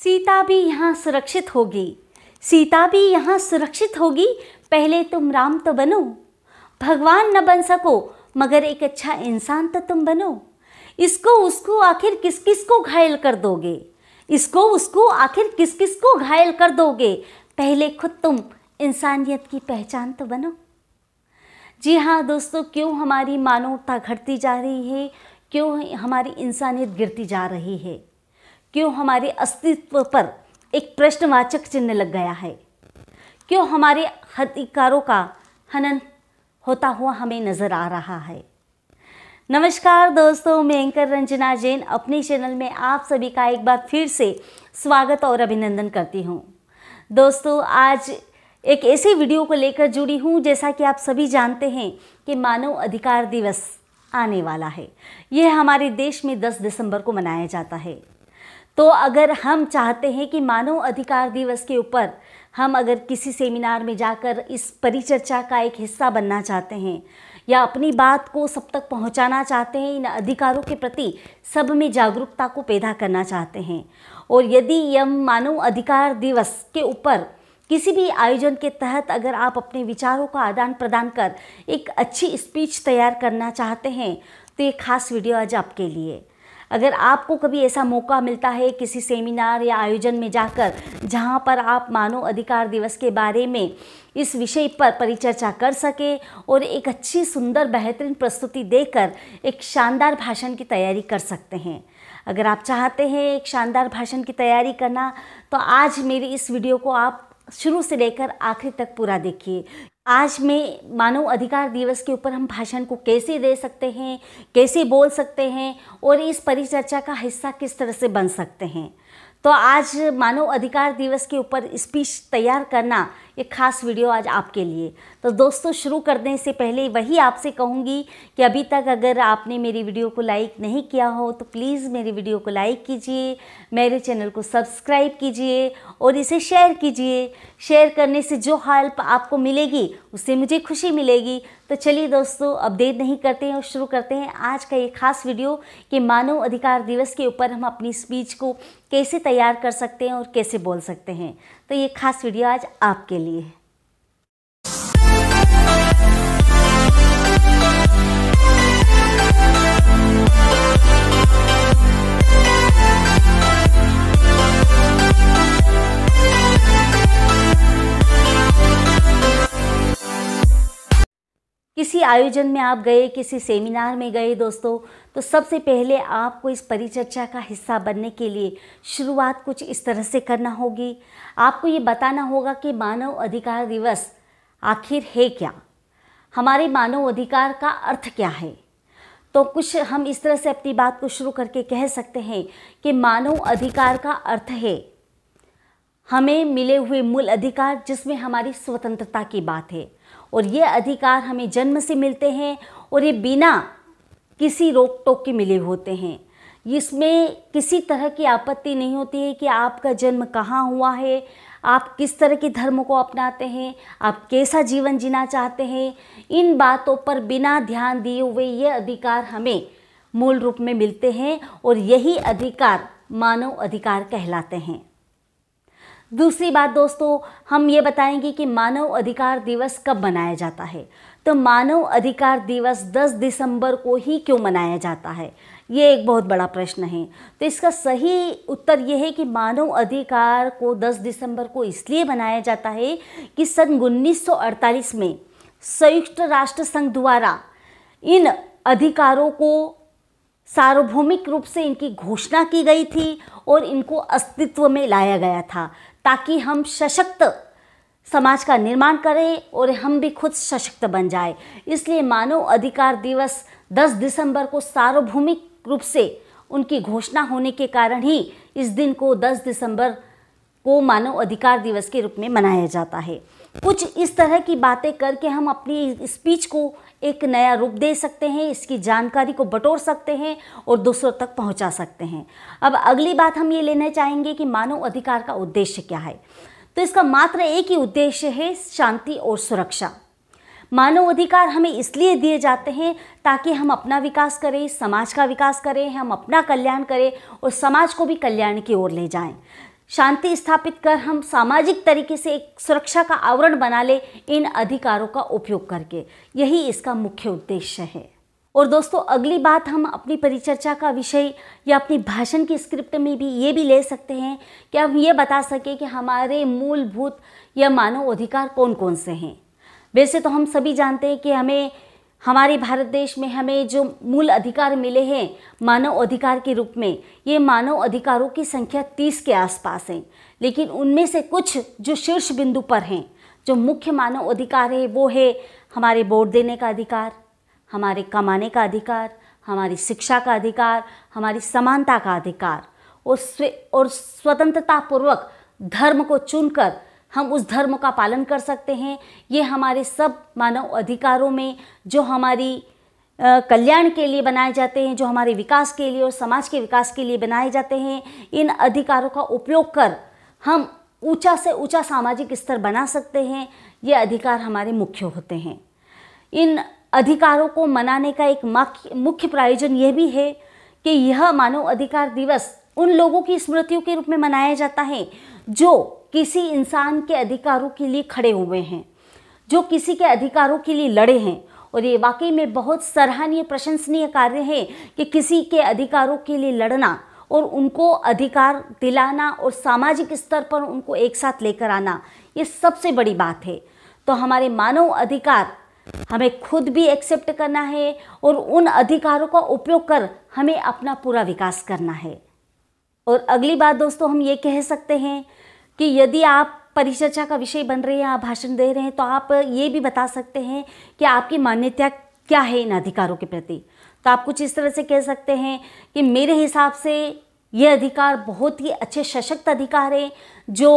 सीता भी यहाँ सुरक्षित होगी सीता भी यहाँ सुरक्षित होगी पहले तुम राम तो बनो भगवान न बन सको मगर एक अच्छा इंसान तो तुम बनो इसको उसको आखिर किस किस को घायल कर दोगे इसको उसको आखिर किस किस को घायल कर दोगे पहले खुद तुम इंसानियत की पहचान तो बनो जी हाँ दोस्तों क्यों हमारी मानवता घटती जा रही है क्यों हमारी इंसानियत गिरती जा रही है क्यों हमारे अस्तित्व पर एक प्रश्नवाचक चिन्ह लग गया है क्यों हमारे अधिकारों का हनन होता हुआ हमें नज़र आ रहा है नमस्कार दोस्तों मैं एंकर रंजना जैन अपने चैनल में आप सभी का एक बार फिर से स्वागत और अभिनंदन करती हूँ दोस्तों आज एक ऐसी वीडियो को लेकर जुड़ी हूँ जैसा कि आप सभी जानते हैं कि मानव अधिकार दिवस आने वाला है यह हमारे देश में 10 दिसंबर को मनाया जाता है तो अगर हम चाहते हैं कि मानव अधिकार दिवस के ऊपर हम अगर किसी सेमिनार में जाकर इस परिचर्चा का एक हिस्सा बनना चाहते हैं या अपनी बात को सब तक पहुंचाना चाहते हैं इन अधिकारों के प्रति सब में जागरूकता को पैदा करना चाहते हैं और यदि यम मानव अधिकार दिवस के ऊपर किसी भी आयोजन के तहत अगर आप अपने विचारों का आदान प्रदान कर एक अच्छी स्पीच तैयार करना चाहते हैं तो ये खास वीडियो आज आपके लिए अगर आपको कभी ऐसा मौका मिलता है किसी सेमिनार या आयोजन में जाकर जहाँ पर आप मानव अधिकार दिवस के बारे में इस विषय पर परिचर्चा कर सके और एक अच्छी सुंदर बेहतरीन प्रस्तुति देकर एक शानदार भाषण की तैयारी कर सकते हैं अगर आप चाहते हैं एक शानदार भाषण की तैयारी करना तो आज मेरी इस वीडियो को आप शुरू से लेकर आखिर तक पूरा देखिए आज में मानव अधिकार दिवस के ऊपर हम भाषण को कैसे दे सकते हैं कैसे बोल सकते हैं और इस परिचर्चा का हिस्सा किस तरह से बन सकते हैं तो आज मानव अधिकार दिवस के ऊपर स्पीच तैयार करना ये खास वीडियो आज आपके लिए तो दोस्तों शुरू करने से पहले वही आपसे कहूँगी कि अभी तक अगर आपने मेरी वीडियो को लाइक नहीं किया हो तो प्लीज़ मेरी वीडियो को लाइक कीजिए मेरे चैनल को सब्सक्राइब कीजिए और इसे शेयर कीजिए शेयर करने से जो हेल्प आपको मिलेगी उससे मुझे खुशी मिलेगी तो चलिए दोस्तों अब देर नहीं करते हैं और शुरू करते हैं आज का ये खास वीडियो कि मानव अधिकार दिवस के ऊपर हम अपनी स्पीच को कैसे तैयार कर सकते हैं और कैसे बोल सकते हैं तो ये खास वीडियो आज आपके लिए है किसी आयोजन में आप गए किसी सेमिनार में गए दोस्तों तो सबसे पहले आपको इस परिचर्चा का हिस्सा बनने के लिए शुरुआत कुछ इस तरह से करना होगी आपको ये बताना होगा कि मानव अधिकार दिवस आखिर है क्या हमारे मानव अधिकार का अर्थ क्या है तो कुछ हम इस तरह से अपनी बात को शुरू करके कह सकते हैं कि मानव अधिकार का अर्थ है हमें मिले हुए मूल अधिकार जिसमें हमारी स्वतंत्रता की बात है और ये अधिकार हमें जन्म से मिलते हैं और ये बिना किसी रोक टोक के मिले होते हैं इसमें किसी तरह की आपत्ति नहीं होती है कि आपका जन्म कहाँ हुआ है आप किस तरह के धर्म को अपनाते हैं आप कैसा जीवन जीना चाहते हैं इन बातों पर बिना ध्यान दिए हुए ये अधिकार हमें मूल रूप में मिलते हैं और यही अधिकार मानव अधिकार कहलाते हैं दूसरी बात दोस्तों हम ये बताएंगे कि मानव अधिकार दिवस कब मनाया जाता है तो मानव अधिकार दिवस 10 दिसंबर को ही क्यों मनाया जाता है ये एक बहुत बड़ा प्रश्न है तो इसका सही उत्तर यह है कि मानव अधिकार को 10 दिसंबर को इसलिए मनाया जाता है कि सन 1948 में संयुक्त राष्ट्र संघ द्वारा इन अधिकारों को सार्वभौमिक रूप से इनकी घोषणा की गई थी और इनको अस्तित्व में लाया गया था ताकि हम सशक्त समाज का निर्माण करें और हम भी खुद सशक्त बन जाए इसलिए मानव अधिकार दिवस 10 दिसंबर को सार्वभौमिक रूप से उनकी घोषणा होने के कारण ही इस दिन को 10 दिसंबर को मानव अधिकार दिवस के रूप में मनाया जाता है कुछ इस तरह की बातें करके हम अपनी स्पीच को एक नया रूप दे सकते हैं इसकी जानकारी को बटोर सकते हैं और दूसरों तक पहुंचा सकते हैं अब अगली बात हम ये लेना चाहेंगे कि मानव अधिकार का उद्देश्य क्या है तो इसका मात्र एक ही उद्देश्य है शांति और सुरक्षा मानव अधिकार हमें इसलिए दिए जाते हैं ताकि हम अपना विकास करें समाज का विकास करें हम अपना कल्याण करें और समाज को भी कल्याण की ओर ले जाएं शांति स्थापित कर हम सामाजिक तरीके से एक सुरक्षा का आवरण बना ले इन अधिकारों का उपयोग करके यही इसका मुख्य उद्देश्य है और दोस्तों अगली बात हम अपनी परिचर्चा का विषय या अपनी भाषण की स्क्रिप्ट में भी ये भी ले सकते हैं कि हम ये बता सकें कि हमारे मूलभूत या मानव अधिकार कौन कौन से हैं वैसे तो हम सभी जानते हैं कि हमें हमारे भारत देश में हमें जो मूल अधिकार मिले हैं मानव अधिकार के रूप में ये मानव अधिकारों की संख्या तीस के आसपास है लेकिन उनमें से कुछ जो शीर्ष बिंदु पर हैं जो मुख्य मानव अधिकार है वो है हमारे वोट देने का अधिकार हमारे कमाने का अधिकार हमारी शिक्षा का अधिकार हमारी समानता का अधिकार और स्व और स्वतंत्रतापूर्वक धर्म को चुनकर हम उस धर्म का पालन कर सकते हैं ये हमारे सब मानव अधिकारों में जो हमारी कल्याण के लिए बनाए जाते हैं जो हमारे विकास के लिए और समाज के विकास के लिए बनाए जाते हैं इन अधिकारों का उपयोग कर हम ऊंचा से ऊंचा सामाजिक स्तर बना सकते हैं ये अधिकार हमारे मुख्य होते हैं इन अधिकारों को मनाने का एक मुख्य प्रायोजन यह भी है कि यह मानव अधिकार दिवस उन लोगों की स्मृतियों के रूप में मनाया जाता है जो किसी इंसान के अधिकारों के लिए खड़े हुए हैं जो किसी के अधिकारों के लिए लड़े हैं और ये वाकई में बहुत सराहनीय प्रशंसनीय कार्य है कि किसी के अधिकारों के लिए लड़ना और उनको अधिकार दिलाना और सामाजिक स्तर पर उनको एक साथ लेकर आना ये सबसे बड़ी बात है तो हमारे मानव अधिकार हमें खुद भी एक्सेप्ट करना है और उन अधिकारों का उपयोग कर हमें अपना पूरा विकास करना है और अगली बात दोस्तों हम ये कह सकते हैं कि यदि आप परिचर्चा का विषय बन रहे हैं आप भाषण दे रहे हैं तो आप ये भी बता सकते हैं कि आपकी मान्यता क्या है इन अधिकारों के प्रति तो आप कुछ इस तरह से कह सकते हैं कि मेरे हिसाब से ये अधिकार बहुत ही अच्छे सशक्त अधिकार हैं जो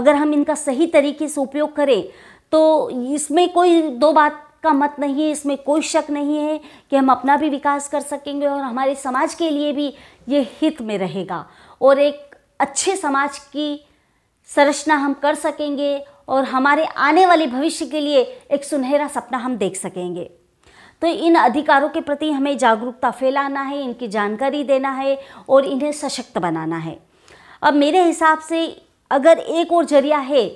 अगर हम इनका सही तरीके से उपयोग करें तो इसमें कोई दो बात का मत नहीं है इसमें कोई शक नहीं है कि हम अपना भी विकास कर सकेंगे और हमारे समाज के लिए भी ये हित में रहेगा और एक अच्छे समाज की संरचना हम कर सकेंगे और हमारे आने वाले भविष्य के लिए एक सुनहरा सपना हम देख सकेंगे तो इन अधिकारों के प्रति हमें जागरूकता फैलाना है इनकी जानकारी देना है और इन्हें सशक्त बनाना है अब मेरे हिसाब से अगर एक और जरिया है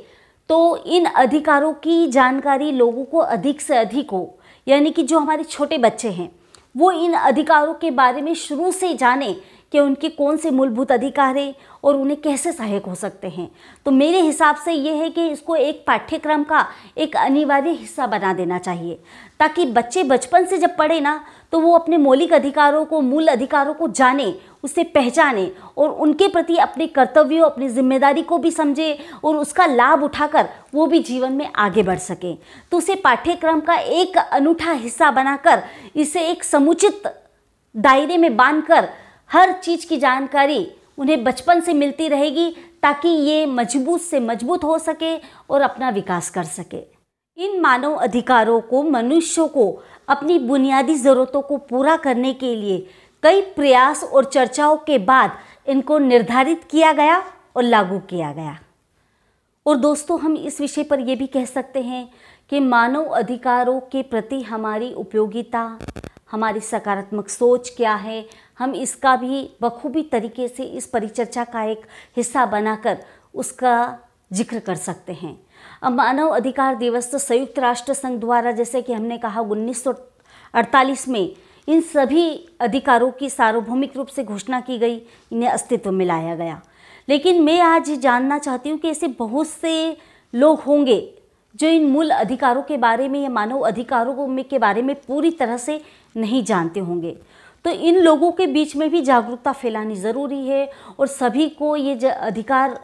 तो इन अधिकारों की जानकारी लोगों को अधिक से अधिक हो यानी कि जो हमारे छोटे बच्चे हैं वो इन अधिकारों के बारे में शुरू से जाने कि उनके कौन से मूलभूत अधिकार हैं और उन्हें कैसे सहायक हो सकते हैं तो मेरे हिसाब से ये है कि इसको एक पाठ्यक्रम का एक अनिवार्य हिस्सा बना देना चाहिए ताकि बच्चे बचपन से जब पढ़े ना तो वो अपने मौलिक अधिकारों को मूल अधिकारों को जाने उसे पहचाने और उनके प्रति अपने कर्तव्यों अपनी जिम्मेदारी को भी समझे और उसका लाभ उठाकर वो भी जीवन में आगे बढ़ सकें तो उसे पाठ्यक्रम का एक अनूठा हिस्सा बनाकर इसे एक समुचित दायरे में बांधकर हर चीज़ की जानकारी उन्हें बचपन से मिलती रहेगी ताकि ये मजबूत से मजबूत हो सके और अपना विकास कर सके इन मानव अधिकारों को मनुष्यों को अपनी बुनियादी ज़रूरतों को पूरा करने के लिए कई प्रयास और चर्चाओं के बाद इनको निर्धारित किया गया और लागू किया गया और दोस्तों हम इस विषय पर यह भी कह सकते हैं कि मानव अधिकारों के प्रति हमारी उपयोगिता हमारी सकारात्मक सोच क्या है हम इसका भी बखूबी तरीके से इस परिचर्चा का एक हिस्सा बनाकर उसका जिक्र कर सकते हैं अब मानव अधिकार दिवस तो संयुक्त राष्ट्र संघ द्वारा जैसे कि हमने कहा उन्नीस में इन सभी अधिकारों की सार्वभौमिक रूप से घोषणा की गई इन्हें अस्तित्व में लाया गया लेकिन मैं आज जानना चाहती हूँ कि ऐसे बहुत से लोग होंगे जो इन मूल अधिकारों के बारे में या मानव अधिकारों में के बारे में पूरी तरह से नहीं जानते होंगे तो इन लोगों के बीच में भी जागरूकता फैलानी ज़रूरी है और सभी को ये अधिकार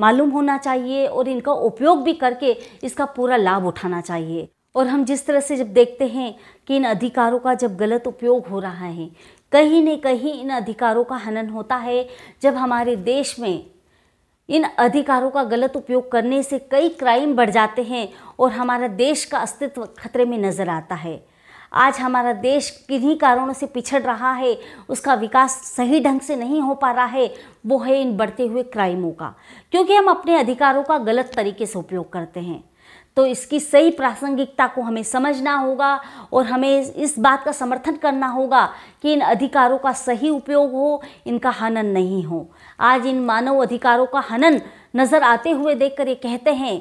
मालूम होना चाहिए और इनका उपयोग भी करके इसका पूरा लाभ उठाना चाहिए और हम जिस तरह से जब देखते हैं कि इन अधिकारों का जब गलत उपयोग हो रहा है कहीं न कहीं इन अधिकारों का हनन होता है जब हमारे देश में इन अधिकारों का गलत उपयोग करने से कई क्राइम बढ़ जाते हैं और हमारा देश का अस्तित्व खतरे में नज़र आता है आज हमारा देश किन्हीं कारणों से पिछड़ रहा है उसका विकास सही ढंग से नहीं हो पा रहा है वो है इन बढ़ते हुए क्राइमों का क्योंकि हम अपने अधिकारों का गलत तरीके से उपयोग करते हैं तो इसकी सही प्रासंगिकता को हमें समझना होगा और हमें इस बात का समर्थन करना होगा कि इन अधिकारों का सही उपयोग हो इनका हनन नहीं हो आज इन मानव अधिकारों का हनन नज़र आते हुए देखकर ये कहते हैं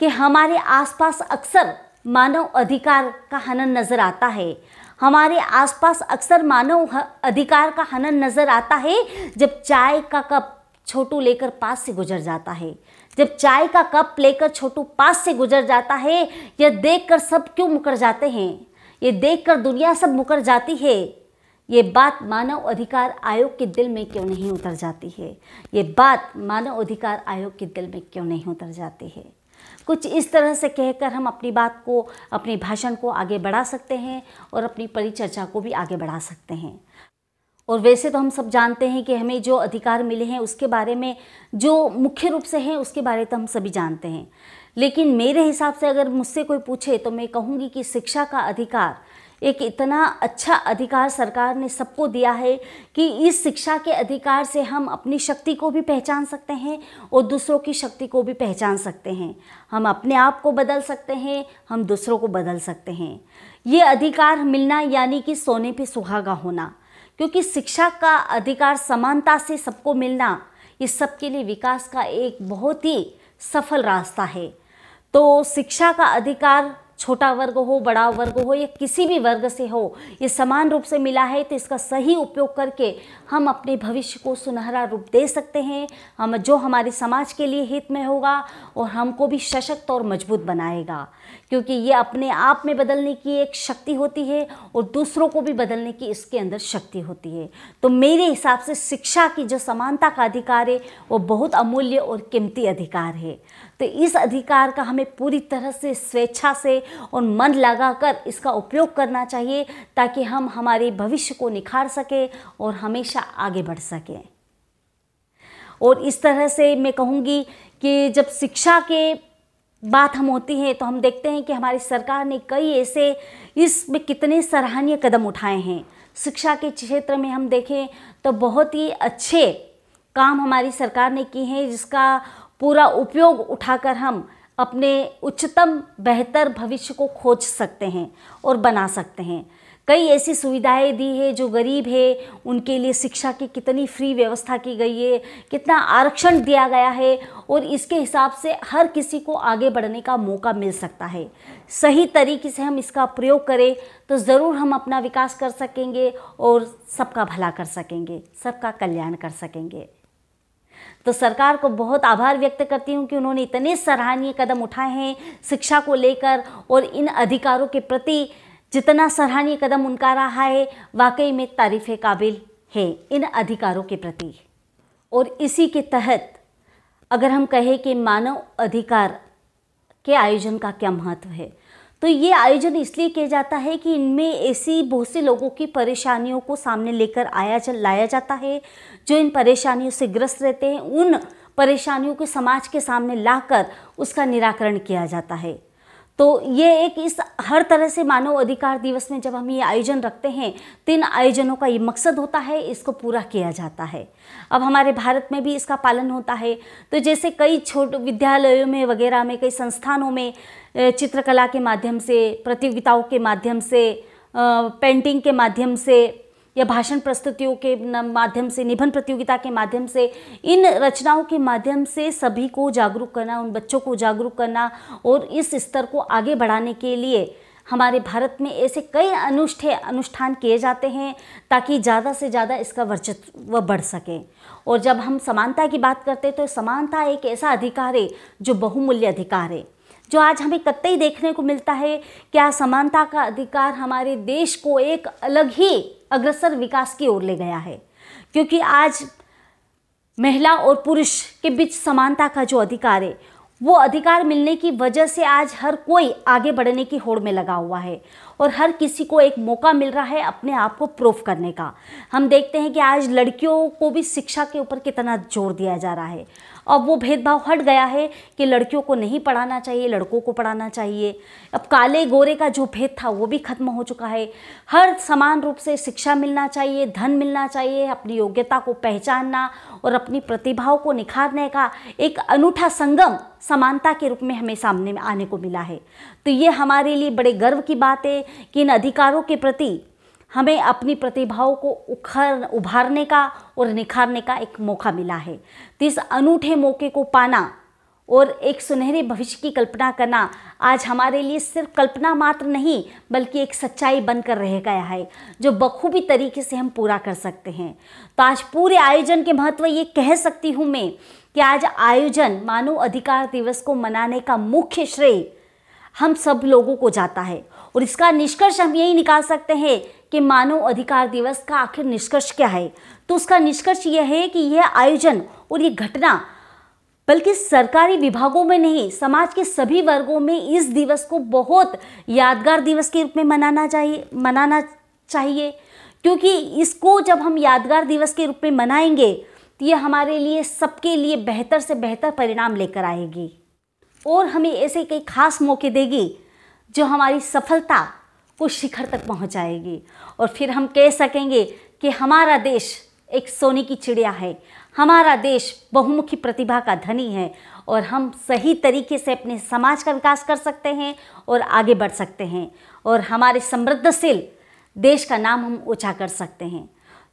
कि हमारे आसपास अक्सर मानव अधिकार का हनन नज़र आता है हमारे आसपास अक्सर मानव अधिकार का हनन नज़र आता है जब चाय का कप छोटू लेकर पास से गुजर जाता है जब चाय का कप लेकर छोटू पास से गुजर जाता है यह देखकर सब क्यों मुकर जाते हैं ये देखकर दुनिया सब मुकर जाती है ये बात मानव अधिकार आयोग के दिल में क्यों नहीं उतर जाती है ये बात मानव अधिकार आयोग के दिल में क्यों नहीं उतर जाती है कुछ इस तरह से कहकर हम अपनी बात को अपने भाषण को आगे बढ़ा सकते हैं और अपनी परिचर्चा को भी आगे बढ़ा सकते हैं और वैसे तो हम सब जानते हैं कि हमें जो अधिकार मिले हैं उसके बारे में जो मुख्य रूप से हैं उसके बारे तो हम सभी जानते हैं लेकिन मेरे हिसाब से अगर मुझसे कोई पूछे तो मैं कहूँगी कि शिक्षा का अधिकार एक इतना अच्छा अधिकार सरकार ने सबको दिया है कि इस शिक्षा के अधिकार से हम अपनी शक्ति को भी पहचान सकते हैं और दूसरों की शक्ति को भी पहचान सकते हैं हम अपने आप को बदल सकते हैं हम दूसरों को बदल सकते हैं ये अधिकार मिलना यानी कि सोने पे सुहागा होना क्योंकि शिक्षा का अधिकार समानता से सबको मिलना ये सबके लिए विकास का एक बहुत ही सफल रास्ता है तो शिक्षा का अधिकार छोटा वर्ग हो बड़ा वर्ग हो या किसी भी वर्ग से हो ये समान रूप से मिला है तो इसका सही उपयोग करके हम अपने भविष्य को सुनहरा रूप दे सकते हैं हम जो हमारे समाज के लिए हित में होगा और हमको भी सशक्त और मजबूत बनाएगा क्योंकि ये अपने आप में बदलने की एक शक्ति होती है और दूसरों को भी बदलने की इसके अंदर शक्ति होती है तो मेरे हिसाब से शिक्षा की जो समानता का अधिकार है वो बहुत अमूल्य और कीमती अधिकार है तो इस अधिकार का हमें पूरी तरह से स्वेच्छा से और मन लगाकर इसका उपयोग करना चाहिए ताकि हम हमारे भविष्य को निखार सकें और हमेशा आगे बढ़ सकें और इस तरह से मैं कहूँगी कि जब शिक्षा के बात हम होती है तो हम देखते हैं कि हमारी सरकार ने कई ऐसे इसमें कितने सराहनीय कदम उठाए हैं शिक्षा के क्षेत्र में हम देखें तो बहुत ही अच्छे काम हमारी सरकार ने किए हैं जिसका पूरा उपयोग उठाकर हम अपने उच्चतम बेहतर भविष्य को खोज सकते हैं और बना सकते हैं कई ऐसी सुविधाएं दी है जो गरीब है उनके लिए शिक्षा की कितनी फ्री व्यवस्था की गई है कितना आरक्षण दिया गया है और इसके हिसाब से हर किसी को आगे बढ़ने का मौका मिल सकता है सही तरीके से हम इसका प्रयोग करें तो ज़रूर हम अपना विकास कर सकेंगे और सबका भला कर सकेंगे सबका कल्याण कर सकेंगे तो सरकार को बहुत आभार व्यक्त करती हूँ कि उन्होंने इतने सराहनीय कदम उठाए हैं शिक्षा को लेकर और इन अधिकारों के प्रति जितना सराहनीय कदम उनका रहा है वाकई में तारीफ़ काबिल है इन अधिकारों के प्रति और इसी के तहत अगर हम कहें कि मानव अधिकार के आयोजन का क्या महत्व है तो ये आयोजन इसलिए किया जाता है कि इनमें ऐसी बहुत से लोगों की परेशानियों को सामने लेकर आया जा, लाया जाता है जो इन परेशानियों से ग्रस्त रहते हैं उन परेशानियों को समाज के सामने लाकर उसका निराकरण किया जाता है तो ये एक इस हर तरह से मानव अधिकार दिवस में जब हम ये आयोजन रखते हैं तो इन आयोजनों का ये मकसद होता है इसको पूरा किया जाता है अब हमारे भारत में भी इसका पालन होता है तो जैसे कई छोट विद्यालयों में वगैरह में कई संस्थानों में चित्रकला के माध्यम से प्रतियोगिताओं के माध्यम से पेंटिंग के माध्यम से या भाषण प्रस्तुतियों के माध्यम से निबंध प्रतियोगिता के माध्यम से इन रचनाओं के माध्यम से सभी को जागरूक करना उन बच्चों को जागरूक करना और इस स्तर को आगे बढ़ाने के लिए हमारे भारत में ऐसे कई अनुष्ठे अनुष्ठान किए जाते हैं ताकि ज़्यादा से ज़्यादा इसका वर्चस्व बढ़ सके और जब हम समानता की बात करते हैं तो समानता एक ऐसा अधिकार है जो बहुमूल्य अधिकार है जो आज हमें कतई देखने को मिलता है क्या समानता का अधिकार हमारे देश को एक अलग ही अग्रसर विकास की ओर ले गया है क्योंकि आज महिला और पुरुष के बीच समानता का जो अधिकार है वो अधिकार मिलने की वजह से आज हर कोई आगे बढ़ने की होड़ में लगा हुआ है और हर किसी को एक मौका मिल रहा है अपने आप को प्रूफ करने का हम देखते हैं कि आज लड़कियों को भी शिक्षा के ऊपर कितना जोर दिया जा रहा है अब वो भेदभाव हट गया है कि लड़कियों को नहीं पढ़ाना चाहिए लड़कों को पढ़ाना चाहिए अब काले गोरे का जो भेद था वो भी खत्म हो चुका है हर समान रूप से शिक्षा मिलना चाहिए धन मिलना चाहिए अपनी योग्यता को पहचानना और अपनी प्रतिभाओं को निखारने का एक अनूठा संगम समानता के रूप में हमें सामने में आने को मिला है तो ये हमारे लिए बड़े गर्व की बात है कि इन अधिकारों के प्रति हमें अपनी प्रतिभाओं को उखर उभारने का और निखारने का एक मौका मिला है तो इस अनूठे मौके को पाना और एक सुनहरे भविष्य की कल्पना करना आज हमारे लिए सिर्फ कल्पना मात्र नहीं बल्कि एक सच्चाई बनकर रह गया है जो बखूबी तरीके से हम पूरा कर सकते हैं तो आज पूरे आयोजन के महत्व ये कह सकती हूँ मैं कि आज आयोजन मानव अधिकार दिवस को मनाने का मुख्य श्रेय हम सब लोगों को जाता है और इसका निष्कर्ष हम यही निकाल सकते हैं कि मानव अधिकार दिवस का आखिर निष्कर्ष क्या है तो उसका निष्कर्ष यह है कि यह आयोजन और ये घटना बल्कि सरकारी विभागों में नहीं समाज के सभी वर्गों में इस दिवस को बहुत यादगार दिवस के रूप में मनाना चाहिए मनाना चाहिए क्योंकि इसको जब हम यादगार दिवस के रूप में मनाएंगे तो ये हमारे लिए सबके लिए बेहतर से बेहतर परिणाम लेकर आएगी और हमें ऐसे कई खास मौके देगी जो हमारी सफलता वो शिखर तक पहुंचाएगी और फिर हम कह सकेंगे कि हमारा देश एक सोने की चिड़िया है हमारा देश बहुमुखी प्रतिभा का धनी है और हम सही तरीके से अपने समाज का विकास कर सकते हैं और आगे बढ़ सकते हैं और हमारे समृद्धशील देश का नाम हम ऊँचा कर सकते हैं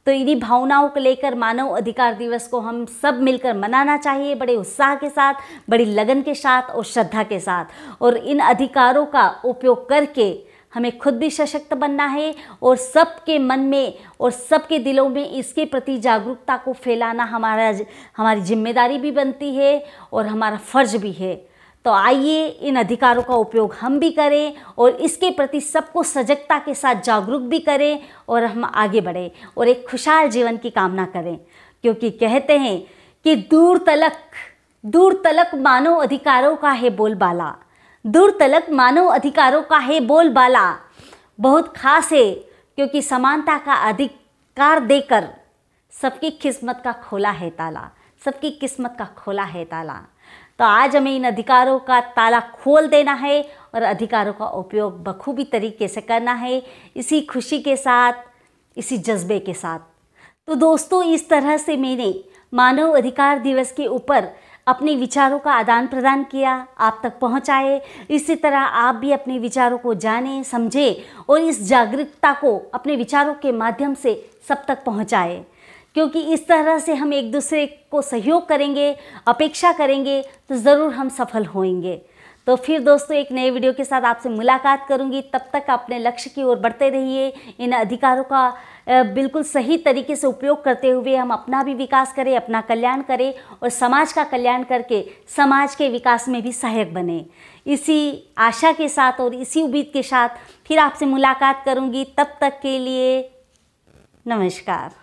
तो इन्हीं भावनाओं को लेकर मानव अधिकार दिवस को हम सब मिलकर मनाना चाहिए बड़े उत्साह के साथ बड़ी लगन के साथ और श्रद्धा के साथ और इन अधिकारों का उपयोग करके हमें खुद भी सशक्त बनना है और सबके मन में और सबके दिलों में इसके प्रति जागरूकता को फैलाना हमारा हमारी जिम्मेदारी भी बनती है और हमारा फ़र्ज भी है तो आइए इन अधिकारों का उपयोग हम भी करें और इसके प्रति सबको सजगता के साथ जागरूक भी करें और हम आगे बढ़ें और एक खुशहाल जीवन की कामना करें क्योंकि कहते हैं कि दूर तलक दूर तलक मानव अधिकारों का है बोलबाला दूर तलक मानव अधिकारों का है बोलबाला बहुत खास है क्योंकि समानता का अधिकार देकर सबकी किस्मत का खोला है ताला सबकी किस्मत का खोला है ताला तो आज हमें इन अधिकारों का ताला खोल देना है और अधिकारों का उपयोग बखूबी तरीके से करना है इसी खुशी के साथ इसी जज्बे के साथ तो दोस्तों इस तरह से मैंने मानव अधिकार दिवस के ऊपर अपने विचारों का आदान प्रदान किया आप तक पहुंचाए इसी तरह आप भी अपने विचारों को जाने समझें और इस जागरूकता को अपने विचारों के माध्यम से सब तक पहुंचाए क्योंकि इस तरह से हम एक दूसरे को सहयोग करेंगे अपेक्षा करेंगे तो ज़रूर हम सफल होंगे तो फिर दोस्तों एक नए वीडियो के साथ आपसे मुलाकात करूंगी तब तक अपने लक्ष्य की ओर बढ़ते रहिए इन अधिकारों का बिल्कुल सही तरीके से उपयोग करते हुए हम अपना भी विकास करें अपना कल्याण करें और समाज का कल्याण करके समाज के विकास में भी सहायक बने इसी आशा के साथ और इसी उम्मीद के साथ फिर आपसे मुलाकात करूँगी तब तक के लिए नमस्कार